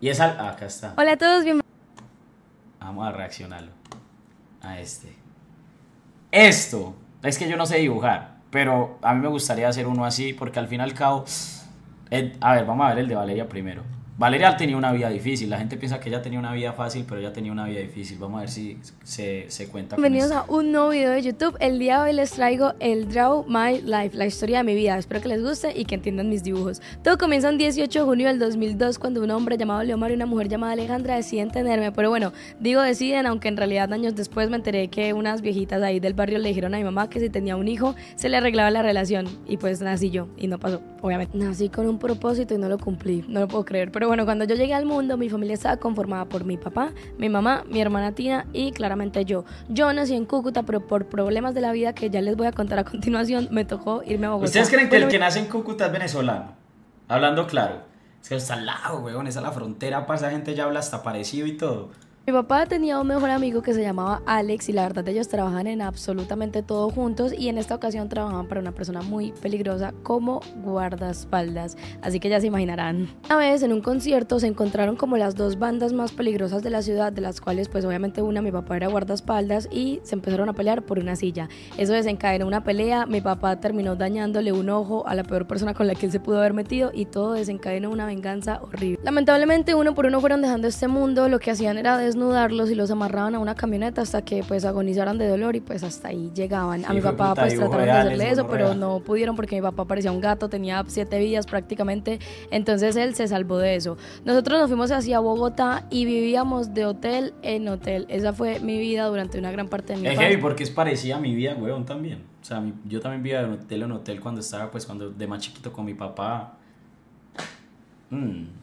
Y es al... Acá está. Hola a todos, bienvenidos. Vamos a reaccionarlo. A este. Esto. Es que yo no sé dibujar. Pero a mí me gustaría hacer uno así. Porque al fin y al cabo... Eh, a ver, vamos a ver el de Valeria primero. Valeria tenía una vida difícil. La gente piensa que ella tenía una vida fácil, pero ella tenía una vida difícil. Vamos a ver si se, se cuenta. Bienvenidos a un nuevo video de YouTube. El día de hoy les traigo el Draw My Life, la historia de mi vida. Espero que les guste y que entiendan mis dibujos. Todo comienza un 18 de junio del 2002 cuando un hombre llamado Leomar y una mujer llamada Alejandra deciden tenerme. Pero bueno, digo deciden, aunque en realidad años después me enteré que unas viejitas ahí del barrio le dijeron a mi mamá que si tenía un hijo se le arreglaba la relación. Y pues nací yo y no pasó, obviamente. Nací con un propósito y no lo cumplí. No lo puedo creer, pero bueno, cuando yo llegué al mundo, mi familia estaba conformada por mi papá, mi mamá, mi hermana Tina y claramente yo. Yo nací en Cúcuta, pero por problemas de la vida que ya les voy a contar a continuación, me tocó irme a Bogotá. ¿Ustedes creen que el que nace en Cúcuta es venezolano? Hablando claro. Es que está al lado, weón, es a la frontera, pasa gente ya habla hasta parecido y todo. Mi papá tenía un mejor amigo que se llamaba Alex y la verdad ellos trabajan en absolutamente todo juntos y en esta ocasión trabajaban para una persona muy peligrosa como guardaespaldas, así que ya se imaginarán. Una vez en un concierto se encontraron como las dos bandas más peligrosas de la ciudad, de las cuales pues obviamente una mi papá era guardaespaldas y se empezaron a pelear por una silla. Eso desencadenó una pelea, mi papá terminó dañándole un ojo a la peor persona con la que él se pudo haber metido y todo desencadenó una venganza horrible. Lamentablemente uno por uno fueron dejando este mundo, lo que hacían era desnudar desnudarlos y los amarraban a una camioneta hasta que pues agonizaran de dolor y pues hasta ahí llegaban. a mi papá pues trataron de hacerle eso, pero no pudieron porque mi papá parecía un gato, tenía siete vidas prácticamente, entonces él se salvó de eso. Nosotros nos fuimos hacia Bogotá y vivíamos de hotel en hotel. Esa fue mi vida durante una gran parte de mi vida. Es porque es parecida a mi vida, weón, también. O sea, yo también vivía de hotel en hotel cuando estaba pues cuando de más chiquito con mi papá. Mm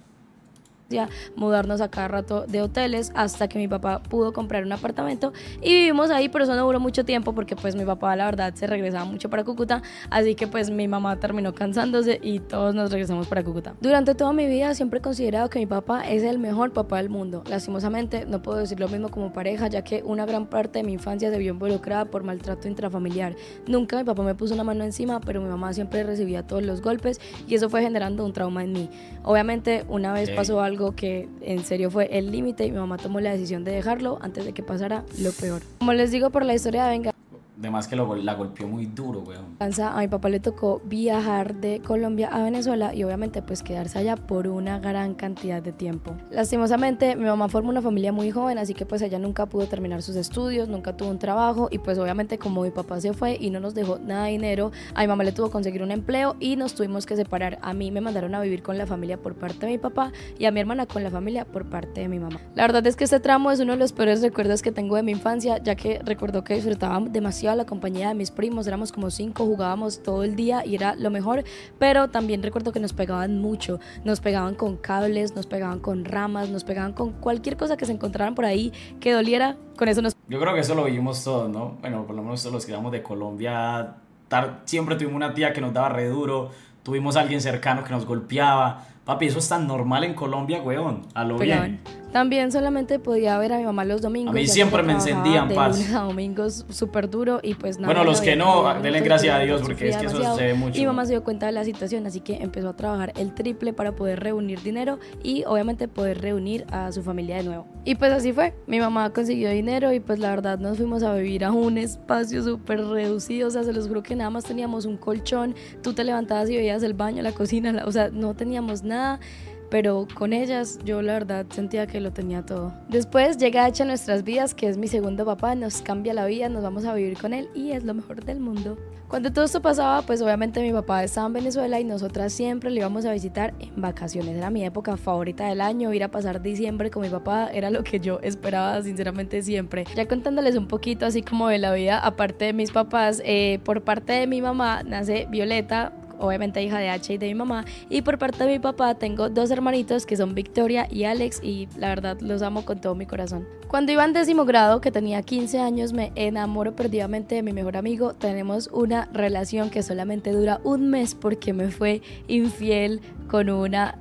ya mudarnos a cada rato de hoteles hasta que mi papá pudo comprar un apartamento y vivimos ahí, pero eso no duró mucho tiempo porque pues mi papá la verdad se regresaba mucho para Cúcuta, así que pues mi mamá terminó cansándose y todos nos regresamos para Cúcuta. Durante toda mi vida siempre he considerado que mi papá es el mejor papá del mundo. Lastimosamente no puedo decir lo mismo como pareja, ya que una gran parte de mi infancia se vio involucrada por maltrato intrafamiliar. Nunca mi papá me puso una mano encima, pero mi mamá siempre recibía todos los golpes y eso fue generando un trauma en mí. Obviamente una vez pasó algo que en serio fue el límite y mi mamá tomó la decisión de dejarlo antes de que pasara lo peor. Como les digo por la historia de Venga, Además que lo, la golpeó muy duro, weón. A mi papá le tocó viajar de Colombia a Venezuela y obviamente pues quedarse allá por una gran cantidad de tiempo. Lastimosamente mi mamá forma una familia muy joven, así que pues ella nunca pudo terminar sus estudios, nunca tuvo un trabajo y pues obviamente como mi papá se fue y no nos dejó nada de dinero, a mi mamá le tuvo que conseguir un empleo y nos tuvimos que separar. A mí me mandaron a vivir con la familia por parte de mi papá y a mi hermana con la familia por parte de mi mamá. La verdad es que este tramo es uno de los peores recuerdos que tengo de mi infancia, ya que recuerdo que disfrutaba demasiado la compañía de mis primos, éramos como cinco, jugábamos todo el día y era lo mejor, pero también recuerdo que nos pegaban mucho, nos pegaban con cables, nos pegaban con ramas, nos pegaban con cualquier cosa que se encontraran por ahí que doliera, con eso nos... Yo creo que eso lo vivimos todos, ¿no? Bueno, por lo menos los que éramos de Colombia, siempre tuvimos una tía que nos daba re tuvimos alguien cercano que nos golpeaba, Papi, eso es tan normal en Colombia, weón. A lo bien. También solamente podía ver a mi mamá los domingos. A mí siempre me encendían, paz. a domingos súper duro y pues nada. Bueno, los que no, denle gracias a Dios porque es que eso sucede mucho. Mi mamá se dio cuenta de la situación, así que empezó a trabajar el triple para poder reunir dinero y obviamente poder reunir a su familia de nuevo. Y pues así fue. Mi mamá consiguió dinero y pues la verdad nos fuimos a vivir a un espacio súper reducido. O sea, se los juro que nada más teníamos un colchón. Tú te levantabas y veías el baño, la cocina, o sea, no teníamos nada pero con ellas yo la verdad sentía que lo tenía todo. Después llega hecha nuestras vidas, que es mi segundo papá, nos cambia la vida, nos vamos a vivir con él y es lo mejor del mundo. Cuando todo esto pasaba, pues obviamente mi papá estaba en Venezuela y nosotras siempre le íbamos a visitar en vacaciones. Era mi época favorita del año, ir a pasar diciembre con mi papá era lo que yo esperaba sinceramente siempre. Ya contándoles un poquito así como de la vida, aparte de mis papás, eh, por parte de mi mamá nace Violeta, obviamente hija de H y de mi mamá. Y por parte de mi papá tengo dos hermanitos que son Victoria y Alex y la verdad los amo con todo mi corazón. Cuando iba en décimo grado, que tenía 15 años, me enamoro perdidamente de mi mejor amigo. Tenemos una relación que solamente dura un mes porque me fue infiel con una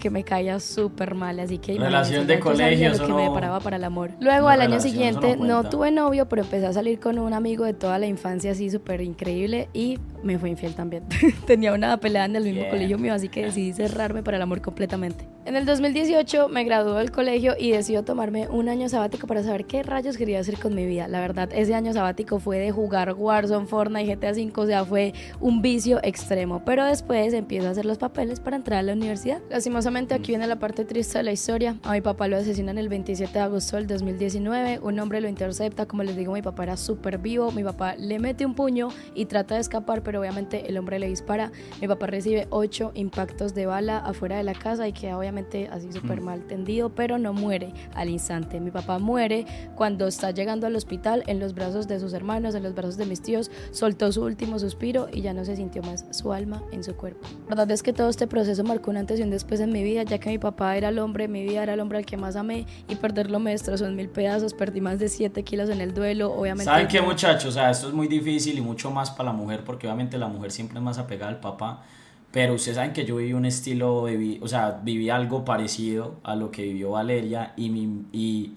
que me caía súper mal, así que... Relación de colegio, que me deparaba para el amor. Luego, al año siguiente, no, tuve novio, pero empecé a salir con un amigo de toda la infancia, así súper increíble, y me fue infiel también. Tenía una pelea en el mismo colegio mío, así que decidí cerrarme para el amor completamente. En el 2018 me graduó del colegio y decido tomarme un año sabático para saber qué rayos quería hacer con mi vida. La verdad, ese año sabático fue de jugar Warzone, Fortnite, GTA V, o sea, fue un vicio extremo. Pero después empiezo a hacer los papeles para entrar a la universidad. Lastimosamente aquí viene la parte triste de la historia. A mi papá lo asesinan el 27 de agosto del 2019. Un hombre lo intercepta, como les digo, mi papá era súper vivo. Mi papá le mete un puño y trata de escapar, pero obviamente el hombre le dispara. Mi papá recibe 8 impactos de bala afuera de la casa y queda obviamente así súper mal tendido, pero no muere al instante. Mi papá muere cuando está llegando al hospital en los brazos de sus hermanos, en los brazos de mis tíos, soltó su último suspiro y ya no se sintió más su alma en su cuerpo. La verdad es que todo este proceso marcó un antes y un después en mi vida, ya que mi papá era el hombre, mi vida era el hombre al que más amé y perderlo me destrozó en mil pedazos, perdí más de 7 kilos en el duelo, obviamente. ¿Saben qué muchachos? O sea, esto es muy difícil y mucho más para la mujer porque obviamente la mujer siempre es más apegada al papá. Pero ustedes saben que yo viví un estilo, de o sea, viví algo parecido a lo que vivió Valeria y, y,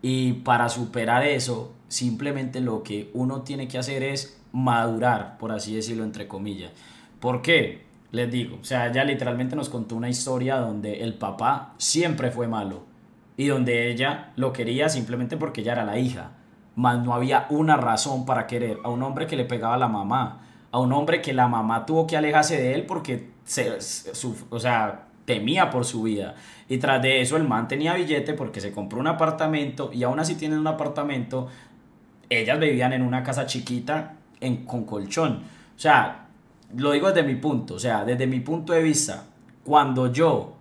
y para superar eso, simplemente lo que uno tiene que hacer es madurar, por así decirlo, entre comillas. ¿Por qué? Les digo, o sea, ella literalmente nos contó una historia donde el papá siempre fue malo y donde ella lo quería simplemente porque ella era la hija, mas no había una razón para querer a un hombre que le pegaba a la mamá, a un hombre que la mamá tuvo que alejarse de él porque se, su, o sea, temía por su vida. Y tras de eso el man tenía billete porque se compró un apartamento y aún así tienen un apartamento. Ellas vivían en una casa chiquita en, con colchón. O sea, lo digo desde mi punto, o sea, desde mi punto de vista, cuando yo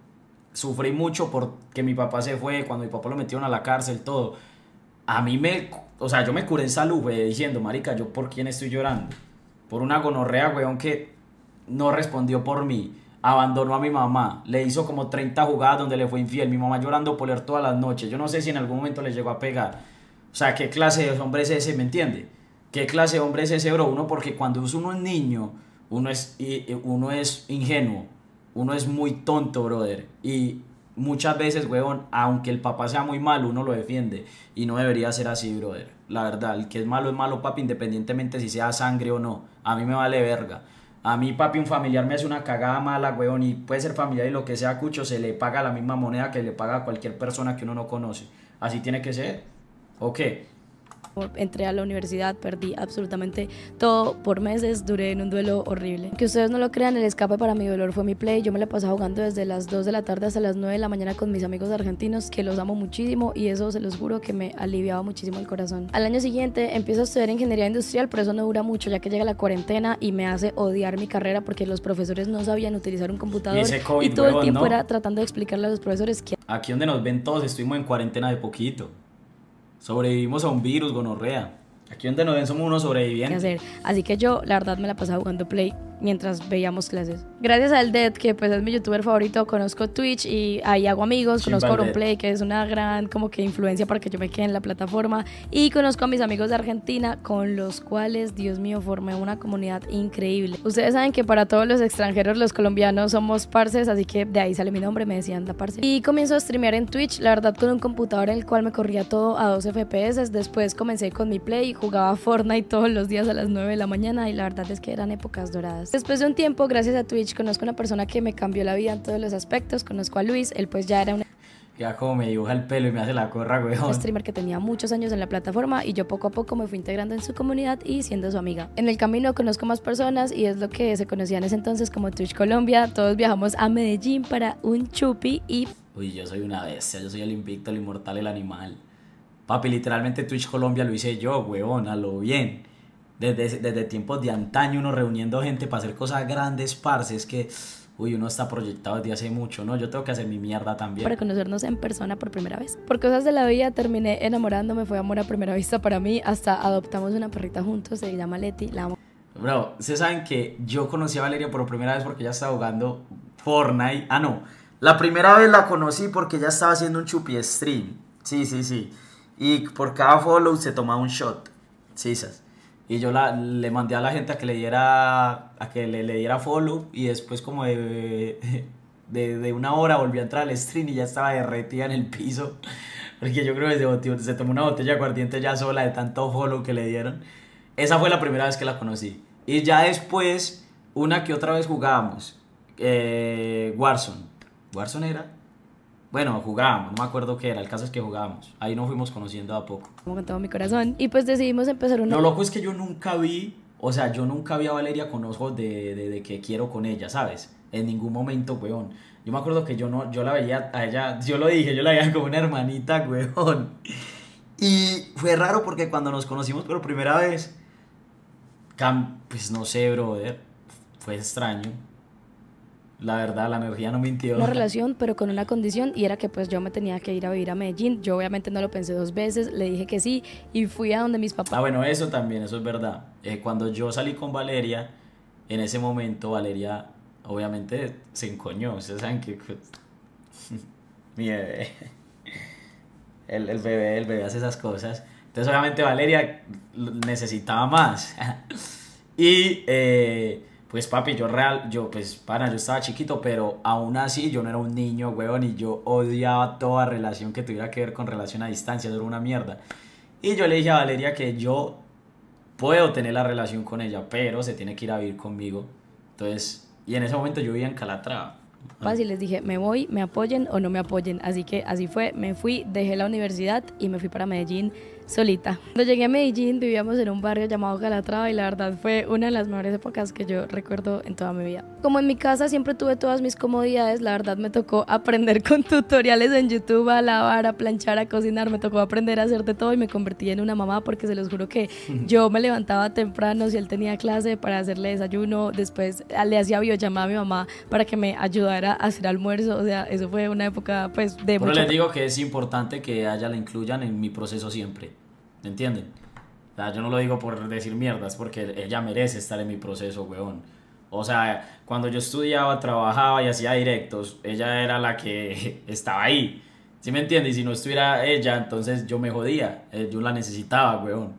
sufrí mucho porque mi papá se fue, cuando mi papá lo metieron a la cárcel, todo, a mí me, o sea, yo me curé en salud, diciendo, marica, ¿yo por quién estoy llorando? por una gonorrea, weón, que no respondió por mí. Abandonó a mi mamá. Le hizo como 30 jugadas donde le fue infiel. Mi mamá llorando por él todas las noches. Yo no sé si en algún momento le llegó a pegar. O sea, ¿qué clase de hombre es ese? ¿Me entiende? ¿Qué clase de hombre es ese, bro? Uno, porque cuando uno es niño, uno es, uno es ingenuo. Uno es muy tonto, brother. Y muchas veces, weón, aunque el papá sea muy malo, uno lo defiende. Y no debería ser así, brother. La verdad, el que es malo es malo, papi, independientemente si sea sangre o no. A mí me vale verga. A mí, papi, un familiar me hace una cagada mala, weón, y puede ser familiar y lo que sea, cucho, se le paga la misma moneda que le paga a cualquier persona que uno no conoce. Así tiene que ser. Ok entré a la universidad, perdí absolutamente todo por meses, duré en un duelo horrible. Que ustedes no lo crean, el escape para mi dolor fue mi play, yo me la pasé jugando desde las 2 de la tarde hasta las 9 de la mañana con mis amigos argentinos, que los amo muchísimo y eso se los juro que me aliviaba muchísimo el corazón. Al año siguiente empiezo a estudiar ingeniería industrial, pero eso no dura mucho ya que llega la cuarentena y me hace odiar mi carrera porque los profesores no sabían utilizar un computador y, todo el tiempo era tratando de explicarle a los profesores que... Aquí donde nos ven todos estuvimos en cuarentena de poquito sobrevivimos a un virus, gonorrea. Aquí donde nos ven somos unos sobrevivientes. Así que yo, la verdad, me la pasaba jugando Play mientras veíamos clases. Gracias al Dead, que pues es mi youtuber favorito, conozco Twitch y ahí hago amigos, conozco a que es una gran como que influencia para que yo me quede en la plataforma, y conozco a mis amigos de Argentina, con los cuales, Dios mío, formé una comunidad increíble. Ustedes saben que para todos los extranjeros, los colombianos somos parces, así que de ahí sale mi nombre, me decían la parce. Y comienzo a streamear en Twitch, la verdad con un computador en el cual me corría todo a 12 FPS, después comencé con mi Play, jugaba Fortnite todos los días a las 9 de la mañana y la verdad es que eran épocas doradas. Después de un tiempo, gracias a Twitch, conozco a una persona que me cambió la vida en todos los aspectos. Conozco a Luis, él pues ya era un... Ya como me dibuja el pelo y me hace la corra, weón. Un streamer que tenía muchos años en la plataforma y yo poco a poco me fui integrando en su comunidad y siendo su amiga. En el camino conozco más personas y es lo que se conocía en ese entonces como Twitch Colombia. Todos viajamos a Medellín para un chupi y... Uy, yo soy una bestia, yo soy el invicto, el inmortal, el animal. Papi, literalmente Twitch Colombia lo hice yo, weón, a lo bien desde, desde tiempos de antaño, uno reuniendo gente para hacer cosas grandes, parce, es que, uy, uno está proyectado desde hace mucho, ¿no? Yo tengo que hacer mi mierda también. Para conocernos en persona por primera vez. Por cosas de la vida terminé enamorándome, fue amor a primera vista para mí, hasta adoptamos una perrita juntos, se llama Leti, la amo. Bro, ustedes saben que yo conocí a Valeria por primera vez porque ella estaba jugando Fortnite. Ah, no. La primera vez la conocí porque ella estaba haciendo un chupi stream. Sí, sí, sí. Y por cada follow se tomaba un shot. Sí, esas. Y yo la, le mandé a la gente a que le diera, a que le, le diera follow y después como de, de, de, una hora volví a entrar al stream y ya estaba derretida en el piso. Porque yo creo que se, se tomó una botella de aguardiente ya sola de tanto follow que le dieron. Esa fue la primera vez que la conocí. Y ya después, una que otra vez jugábamos, eh, Warzone. ¿Warzone era? Bueno, jugábamos, no me acuerdo qué era, el caso es que jugábamos. Ahí nos fuimos conociendo a poco. Como con mi corazón. Y pues decidimos empezar un... Lo loco es que yo nunca vi, o sea, yo nunca vi a Valeria con ojos de, que quiero con ella, ¿sabes? En ningún momento, weón. Yo me acuerdo que yo no, yo la veía a ella, yo lo dije, yo la veía como una hermanita, weón. Y fue raro porque cuando nos conocimos por primera vez, pues no sé, brother, fue extraño la verdad, la energía no mintió. Una relación, pero con una condición, y era que pues yo me tenía que ir a vivir a Medellín. Yo obviamente no lo pensé dos veces, le dije que sí, y fui a donde mis papás. Ah, bueno, eso también, eso es verdad. Eh, cuando yo salí con Valeria, en ese momento Valeria obviamente se encoñó. Ustedes saben que... Pues, mi bebé. El, bebé, el bebé hace esas cosas. Entonces obviamente Valeria necesitaba más. y... Eh, pues papi, yo real, yo pues para, yo estaba chiquito, pero aún así yo no era un niño, weón, y yo odiaba toda relación que tuviera que ver con relación a distancia, eso era una mierda. Y yo le dije a Valeria que yo puedo tener la relación con ella, pero se tiene que ir a vivir conmigo. Entonces, y en ese momento yo vivía en Calatrava. Fácil, les dije, me voy, me apoyen o no me apoyen. Así que así fue, me fui, dejé la universidad y me fui para Medellín solita. Cuando llegué a Medellín vivíamos en un barrio llamado Calatrava y la verdad fue una de las mejores épocas que yo recuerdo en toda mi vida. Como en mi casa siempre tuve todas mis comodidades, la verdad me tocó aprender con tutoriales en YouTube a lavar, a planchar, a cocinar, me tocó aprender a hacer de todo y me convertí en una mamá porque se los juro que yo me levantaba temprano si él tenía clase para hacerle desayuno, después le hacía videollamada a mi mamá para que me ayudara a hacer almuerzo, o sea, eso fue una época pues de... Pero les digo que es importante que a ella la incluyan en mi proceso siempre ¿Me entienden? O sea, yo no lo digo por decir mierdas, porque ella merece estar en mi proceso, weón. O sea, cuando yo estudiaba, trabajaba y hacía directos, ella era la que estaba ahí. ¿Sí me entiendes? Y si no estuviera ella, entonces yo me jodía. Eh, yo la necesitaba, weón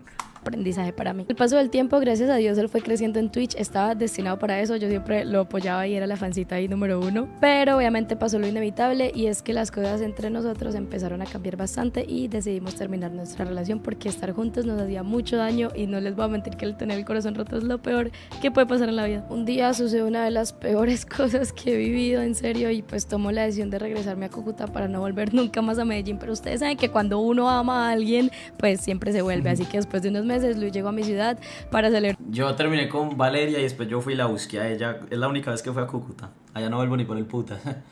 aprendizaje para mí. El paso del tiempo, gracias a Dios, él fue creciendo en Twitch, estaba destinado para eso, yo siempre lo apoyaba y era la fancita ahí número uno, pero obviamente pasó lo inevitable y es que las cosas entre nosotros empezaron a cambiar bastante y decidimos terminar nuestra relación porque estar juntos nos hacía mucho daño y no les voy a mentir que el tener el corazón roto es lo peor que puede pasar en la vida. Un día sucedió una de las peores cosas que he vivido, en serio, y pues tomó la decisión de regresarme a Cúcuta para no volver nunca más a Medellín, pero ustedes saben que cuando uno ama a alguien, pues siempre se vuelve, así que después de unos meses Luis llegó a mi ciudad para celebrar. Yo terminé con Valeria y después yo fui la busqué a ella. Es la única vez que fui a Cúcuta. Allá no vuelvo ni por el puta.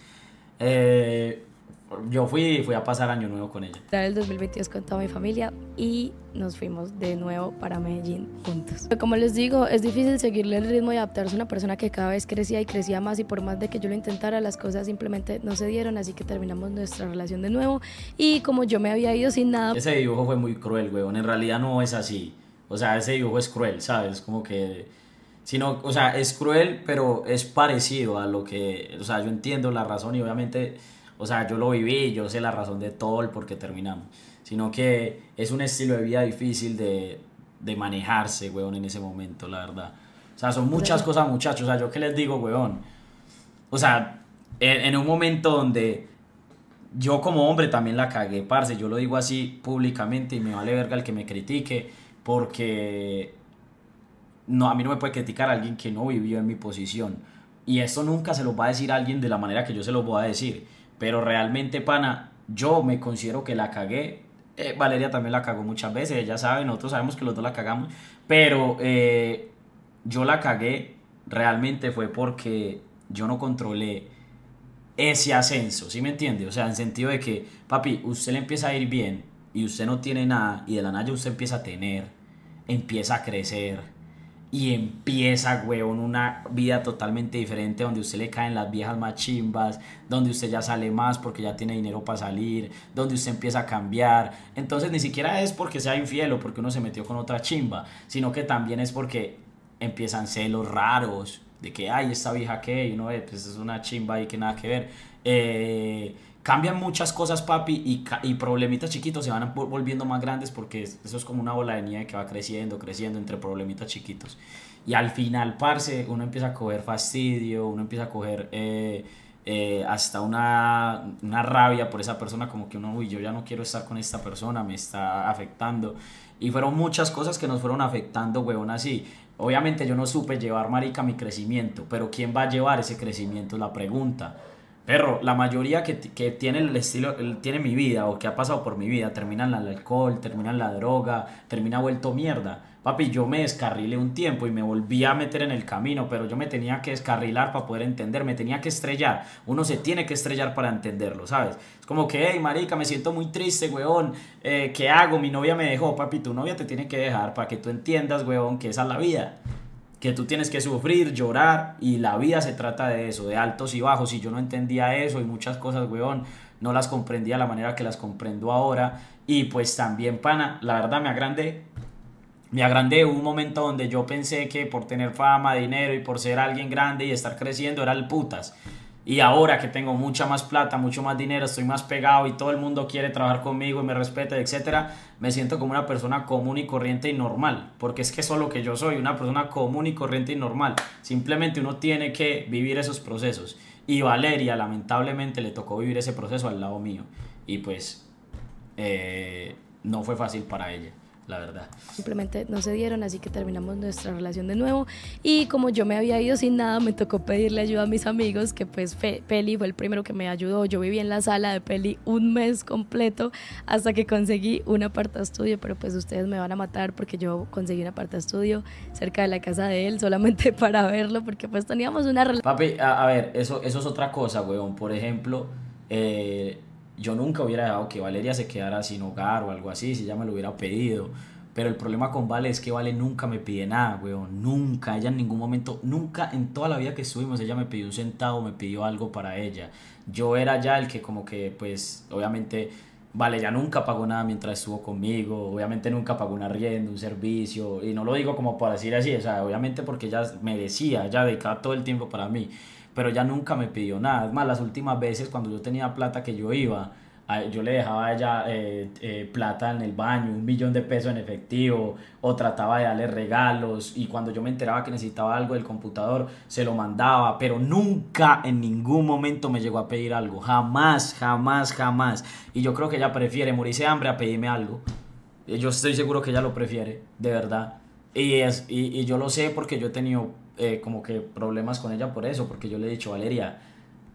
Eh, yo fui, fui a pasar año nuevo con ella. El 2022 con toda mi familia, y nos fuimos de nuevo para Medellín juntos. Como les digo, es difícil seguirle el ritmo y adaptarse a una persona que cada vez crecía y crecía más y por más de que yo lo intentara, las cosas simplemente no se dieron, así que terminamos nuestra relación de nuevo y como yo me había ido sin nada... Ese dibujo fue muy cruel, weón, en realidad no es así. O sea, ese dibujo es cruel, ¿sabes? Como que... Sino, o sea, es cruel, pero es parecido a lo que... O sea, yo entiendo la razón y obviamente... O sea, yo lo viví, yo sé la razón de todo el por qué terminamos sino que es un estilo de vida difícil de, de manejarse, weón, en ese momento, la verdad. O sea, son muchas cosas, muchachos. O sea, yo qué les digo, weón. O sea, en, un momento donde yo como hombre también la cagué, parce. Yo lo digo así públicamente y me vale verga el que me critique, porque no, a mí no me puede criticar alguien que no vivió en mi posición. Y esto nunca se lo va a decir a alguien de la manera que yo se lo voy a decir. Pero realmente, pana, yo me considero que la cagué eh, Valeria también la cagó muchas veces, ella sabe, nosotros sabemos que los dos la cagamos, pero eh, yo la cagué realmente fue porque yo no controlé ese ascenso, ¿sí me entiende? O sea, en sentido de que, papi, usted le empieza a ir bien y usted no tiene nada y de la nada usted empieza a tener, empieza a crecer, y empieza, weón, una vida totalmente diferente donde usted le caen las viejas más chimbas, donde usted ya sale más porque ya tiene dinero para salir, donde usted empieza a cambiar. Entonces ni siquiera es porque sea infiel o porque uno se metió con otra chimba, sino que también es porque empiezan celos raros de que, ay, esta vieja que, uno ve, pues es una chimba y que nada que ver. Eh, cambian muchas cosas, papi, y, problemitas chiquitos se van volviendo más grandes porque eso es como una bola de nieve que va creciendo, creciendo entre problemitas chiquitos. Y al final, parce, uno empieza a coger fastidio, uno empieza a coger eh, eh, hasta una, una, rabia por esa persona, como que uno, uy, yo ya no quiero estar con esta persona, me está afectando. Y fueron muchas cosas que nos fueron afectando, weón, así. Obviamente yo no supe llevar, marica, mi crecimiento, pero ¿quién va a llevar ese crecimiento? la pregunta. Perro, la mayoría que, tiene el estilo, tiene mi vida o que ha pasado por mi vida, terminan el alcohol, terminan la droga, termina vuelto mierda. Papi, yo me descarrilé un tiempo y me volví a meter en el camino, pero yo me tenía que descarrilar para poder entender, me tenía que estrellar. Uno se tiene que estrellar para entenderlo, ¿sabes? Es como que, hey, marica, me siento muy triste, weón. Eh, ¿Qué hago? Mi novia me dejó. Papi, tu novia te tiene que dejar para que tú entiendas, weón, que esa es la vida que tú tienes que sufrir, llorar y la vida se trata de eso, de altos y bajos. Y yo no entendía eso y muchas cosas, weón, no las comprendía de la manera que las comprendo ahora. Y pues también, pana, la verdad me agrandé. Me agrandé un momento donde yo pensé que por tener fama, dinero y por ser alguien grande y estar creciendo era el putas. Y ahora que tengo mucha más plata, mucho más dinero, estoy más pegado y todo el mundo quiere trabajar conmigo y me respeta, etcétera, me siento como una persona común y corriente y normal, porque es que eso lo que yo soy, una persona común y corriente y normal. Simplemente uno tiene que vivir esos procesos. Y Valeria, lamentablemente, le tocó vivir ese proceso al lado mío. Y pues, eh, no fue fácil para ella la verdad. Simplemente no se dieron, así que terminamos nuestra relación de nuevo. Y como yo me había ido sin nada, me tocó pedirle ayuda a mis amigos, que pues Peli fue el primero que me ayudó. Yo viví en la sala de Peli un mes completo hasta que conseguí un aparta estudio, pero pues ustedes me van a matar porque yo conseguí un aparta estudio cerca de la casa de él solamente para verlo, porque pues teníamos una relación. Papi, a, ver, eso, eso es otra cosa, weón. Por ejemplo, eh, yo nunca hubiera dejado que Valeria se quedara sin hogar o algo así, si ella me lo hubiera pedido. Pero el problema con Vale es que Vale nunca me pide nada, weón. Nunca, ella en ningún momento, nunca en toda la vida que estuvimos, ella me pidió un centavo, me pidió algo para ella. Yo era ya el que como que, pues, obviamente, Vale ya nunca pagó nada mientras estuvo conmigo. Obviamente nunca pagó una rienda, un servicio. Y no lo digo como para decir así, o sea, obviamente porque ella decía ella dedicaba todo el tiempo para mí pero ella nunca me pidió nada. Es más, las últimas veces cuando yo tenía plata que yo iba, yo le dejaba a ella eh, eh, plata en el baño, un millón de pesos en efectivo, o trataba de darle regalos, y cuando yo me enteraba que necesitaba algo del computador, se lo mandaba, pero nunca en ningún momento me llegó a pedir algo, jamás, jamás, jamás. Y yo creo que ella prefiere morirse de hambre a pedirme algo. Yo estoy seguro que ella lo prefiere, de verdad. Y, yo lo sé porque yo he tenido eh, como que problemas con ella por eso, porque yo le he dicho, Valeria,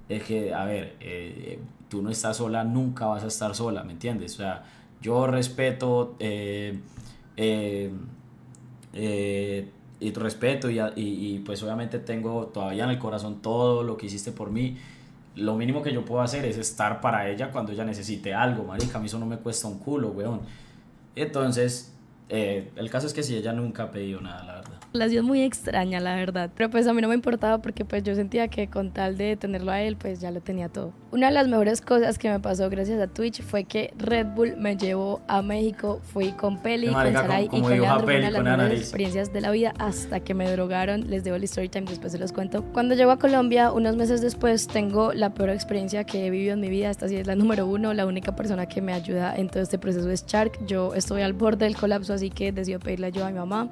es que, a ver, eh, tú no estás sola, nunca vas a estar sola, ¿me entiendes? O sea, yo respeto, eh, y respeto y, y, pues obviamente tengo todavía en el corazón todo lo que hiciste por mí. Lo mínimo que yo puedo hacer es estar para ella cuando ella necesite algo, marica. A mí eso no me cuesta un culo, weón. Entonces, eh, el caso es que sí, ella nunca ha pedido nada, la verdad. La es muy extraña, la verdad. Pero pues a mí no me importaba porque pues yo sentía que con tal de tenerlo a él, pues ya lo tenía todo. Una de las mejores cosas que me pasó gracias a Twitch fue que Red Bull me llevó a México. Fui con Peli, con Saray y con Leandro. Fue de las experiencias de la vida hasta que me drogaron. Les debo el story time, después se los cuento. Cuando llego a Colombia, unos meses después, tengo la peor experiencia que he vivido en mi vida. Esta sí es la número uno. La única persona que me ayuda en todo este proceso es Shark. Yo estoy al borde del colapso, así que decido pedirle ayuda a mi mamá.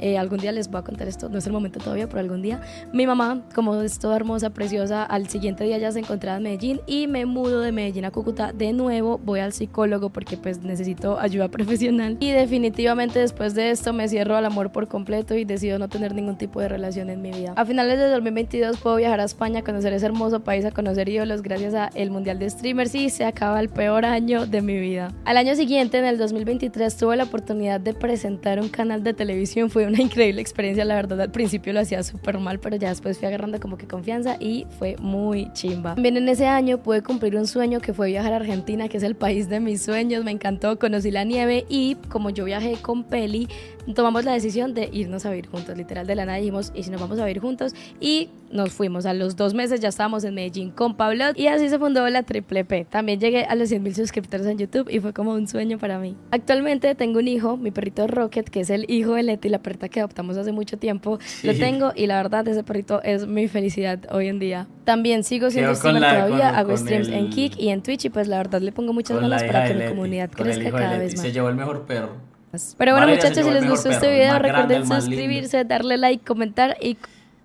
Eh, algún día les voy a contar esto. No es el momento todavía, pero algún día. Mi mamá, como es toda hermosa, preciosa, al siguiente día ya se encontraba en Medellín y me mudo de Medellín a Cúcuta de nuevo, voy al psicólogo porque pues necesito ayuda profesional y definitivamente después de esto me cierro al amor por completo y decido no tener ningún tipo de relación en mi vida. A finales de 2022 puedo viajar a España a conocer ese hermoso país, a conocer ídolos gracias a el Mundial de Streamers y se acaba el peor año de mi vida. Al año siguiente, en el 2023, tuve la oportunidad de presentar un canal de televisión, fue una increíble experiencia, la verdad al principio lo hacía súper mal, pero ya después fui agarrando como que confianza y fue muy chimba. También en ese año pude cumplir un sueño que fue viajar a Argentina, que es el país de mis sueños. Me encantó, conocí la nieve y como yo viajé con Peli, tomamos la decisión de irnos a vivir juntos. Literal de la nada dijimos, ¿y si nos vamos a vivir juntos? Y nos fuimos. A los dos meses ya estábamos en Medellín con Pablo y así se fundó la Triple P. También llegué a los 100.000 suscriptores en YouTube y fue como un sueño para mí. Actualmente tengo un hijo, mi perrito Rocket, que es el hijo de Leti, la perrita que adoptamos hace mucho tiempo. Lo tengo y la verdad ese perrito es mi felicidad hoy en día. También sigo siendo streamer todavía, hago streams en Kick y en Twitch y pues la verdad le pongo muchas ganas para que la comunidad crezca cada vez más. Se llevó el mejor perro. Pero bueno, muchachos, si les gustó este video, recuerden suscribirse, darle like, comentar y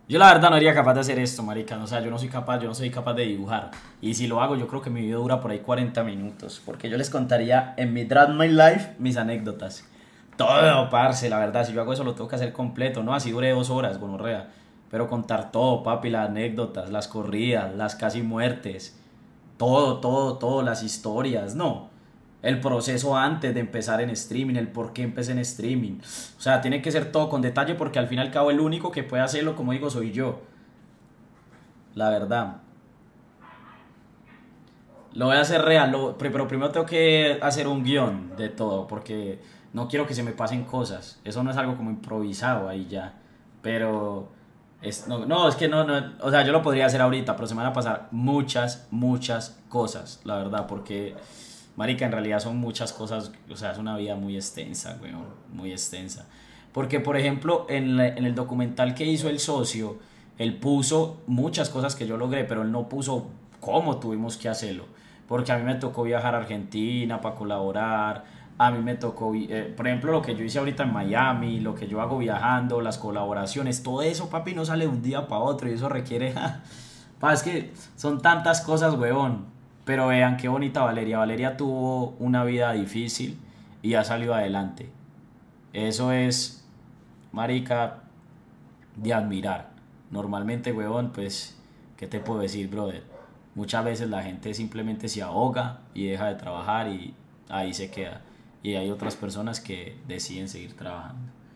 yo la verdad no sería capaz de hacer esto, marica. O sea, yo no soy capaz, yo no soy capaz de dibujar. Y si lo hago, yo creo que mi video dura por ahí 40 minutos. Porque yo les contaría en mi Drag My Life mis anécdotas. Todo, parce, la verdad. Si yo hago eso, lo tengo que hacer completo, ¿no? Así dure dos horas, gonorrea. Pero contar todo, papi, las anécdotas, las corridas, las casi muertes. Todo, todo, todo, las historias, no el proceso antes de empezar en streaming, el por qué empecé en streaming. O sea, tiene que ser todo con detalle porque al fin y al cabo el único que puede hacerlo, como digo, soy yo. La verdad. Lo voy a hacer real, pero primero tengo que hacer un guión de todo porque no quiero que se me pasen cosas. Eso no es algo como improvisado ahí ya. Pero... Es, no, no, es que no, no, o sea, yo lo podría hacer ahorita, pero se me van a pasar muchas, muchas cosas, la verdad, porque... Marica, en realidad son muchas cosas, o sea, es una vida muy extensa, muy extensa. Porque, por ejemplo, en, el documental que hizo el socio, él puso muchas cosas que yo logré, pero él no puso cómo tuvimos que hacerlo. Porque a mí me tocó viajar a Argentina para colaborar, a mí me tocó, eh, por ejemplo, lo que yo hice ahorita en Miami, lo que yo hago viajando, las colaboraciones, todo eso, papi, no sale de un día para otro y eso requiere... es que son tantas cosas, huevón, pero vean qué bonita Valeria. Valeria tuvo una vida difícil y ha salido adelante. Eso es, marica, de admirar. Normalmente, huevón, pues, ¿qué te puedo decir, brother? Muchas veces la gente simplemente se ahoga y deja de trabajar y ahí se queda. Y hay otras personas que deciden seguir trabajando.